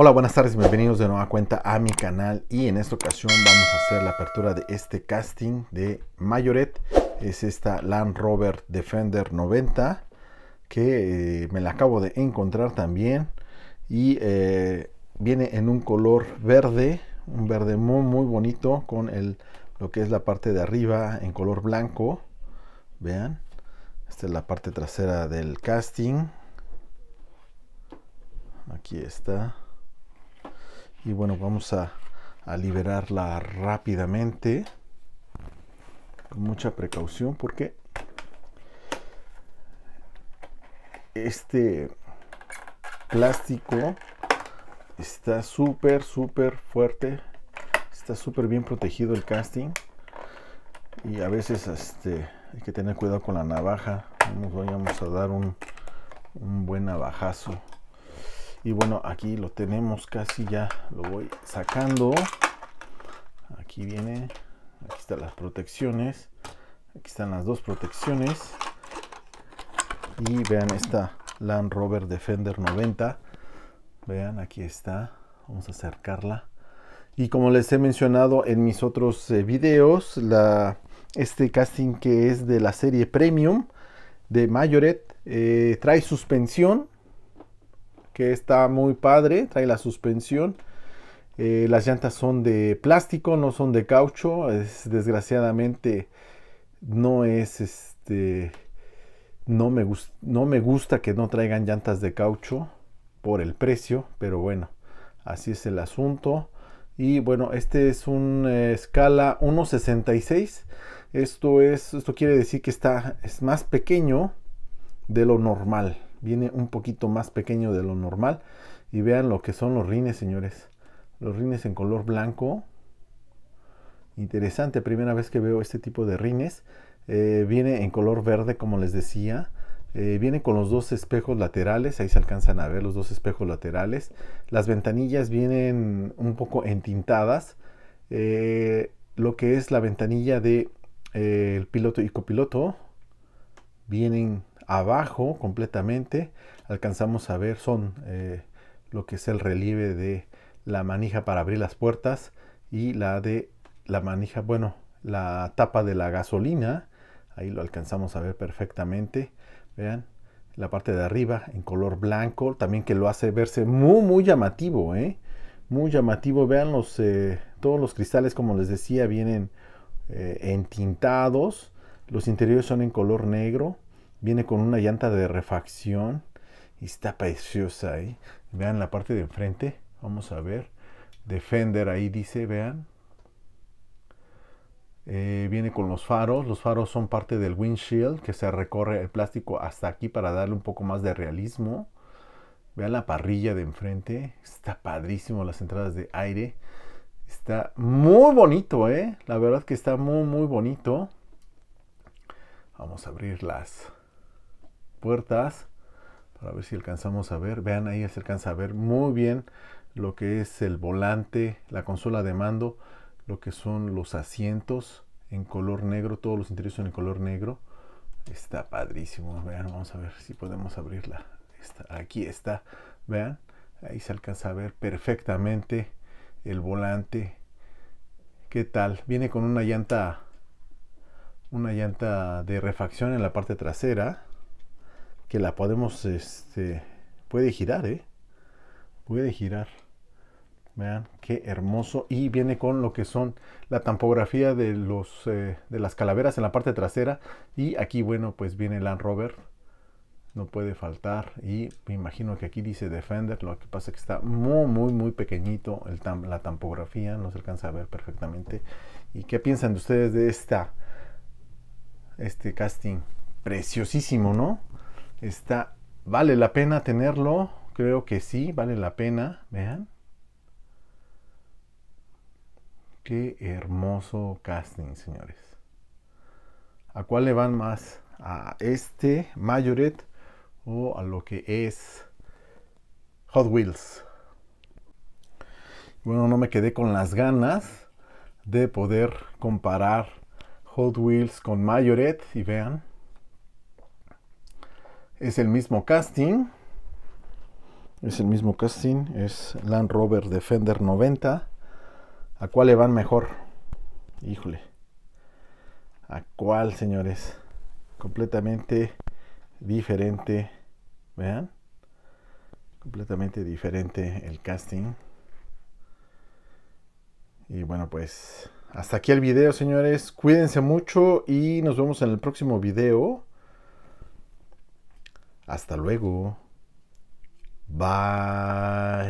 Hola, buenas tardes bienvenidos de nueva cuenta a mi canal y en esta ocasión vamos a hacer la apertura de este casting de Mayoret. Es esta Land Rover Defender 90 que eh, me la acabo de encontrar también y eh, viene en un color verde, un verde muy, muy bonito con el, lo que es la parte de arriba en color blanco. Vean, esta es la parte trasera del casting. Aquí está y bueno vamos a, liberarla rápidamente con mucha precaución porque este plástico está súper súper fuerte está súper bien protegido el casting y a veces este hay que tener cuidado con la navaja nos vayamos a dar un, un buen navajazo y bueno aquí lo tenemos casi ya lo voy sacando aquí viene aquí están las protecciones aquí están las dos protecciones y vean esta Land Rover Defender 90 vean aquí está vamos a acercarla y como les he mencionado en mis otros eh, videos este casting que es de la serie premium de Mayoret eh, trae suspensión que está muy padre, trae la suspensión. Eh, las llantas son de plástico, no son de caucho. Es, desgraciadamente no es este... No me, no me gusta que no traigan llantas de caucho por el precio, pero bueno, así es el asunto. Y bueno, este es un eh, escala 1.66. Esto es, esto quiere decir que está, es más pequeño de lo normal viene un poquito más pequeño de lo normal. Y vean lo que son los rines, señores. Los rines en color blanco. Interesante, primera vez que veo este tipo de rines. Eh, viene en color verde, como les decía. Eh, viene con los dos espejos laterales, ahí se alcanzan a ver los dos espejos laterales. Las ventanillas vienen un poco entintadas. Eh, lo que es la ventanilla de el piloto y copiloto vienen abajo completamente alcanzamos a ver son eh, lo que es el relieve de la manija para abrir las puertas y la de la manija, bueno, la tapa de la gasolina. Ahí lo alcanzamos a ver perfectamente. Vean la parte de arriba en color blanco, también que lo hace verse muy, muy llamativo, ¿eh? Muy llamativo. Vean los, eh, todos los cristales, como les decía, vienen entintados. Los interiores son en color negro. Viene con una llanta de refacción y está preciosa ahí. Vean la parte de enfrente. Vamos a ver. Defender ahí dice, vean. Eh, viene con los faros. Los faros son parte del windshield que se recorre el plástico hasta aquí para darle un poco más de realismo. Vean la parrilla de enfrente. Está padrísimo las entradas de aire. Está muy bonito, ¿eh? La verdad que está muy, muy bonito. Vamos a abrirlas puertas para ver si alcanzamos a ver. Vean, ahí se alcanza a ver muy bien lo que es el volante, la consola de mando, lo que son los asientos en color negro, todos los interiores son en color negro. Está padrísimo. Vean, vamos a ver si podemos abrirla. aquí está. Vean, ahí se alcanza a ver perfectamente el volante. ¿Qué tal? Viene con una llanta una llanta de refacción en la parte trasera que la podemos, este, puede girar, ¿eh? Puede girar. Vean, qué hermoso. Y viene con lo que son la tampografía de, los, eh, de las calaveras en la parte trasera. Y aquí, bueno, pues viene el Land Rover. No puede faltar. Y me imagino que aquí dice Defender. Lo que pasa es que está muy, muy, muy pequeñito el la tampografía. No se alcanza a ver perfectamente. ¿Y qué piensan de ustedes de esta, este casting? Preciosísimo, ¿no? Está, ¿vale la pena tenerlo? Creo que sí, vale la pena. Vean. Qué hermoso casting, señores. ¿A cuál le van más? ¿A este Mayoret o a lo que es Hot Wheels? Bueno, no me quedé con las ganas de poder comparar Hot Wheels con Mayoret y vean es el mismo casting. Es el mismo casting. Es Land Rover Defender 90. ¿A cuál le van mejor? Híjole. ¿A cuál, señores? Completamente diferente. Vean. Completamente diferente el casting. Y bueno, pues hasta aquí el video, señores. Cuídense mucho y nos vemos en el próximo video. Hasta luego. Bye.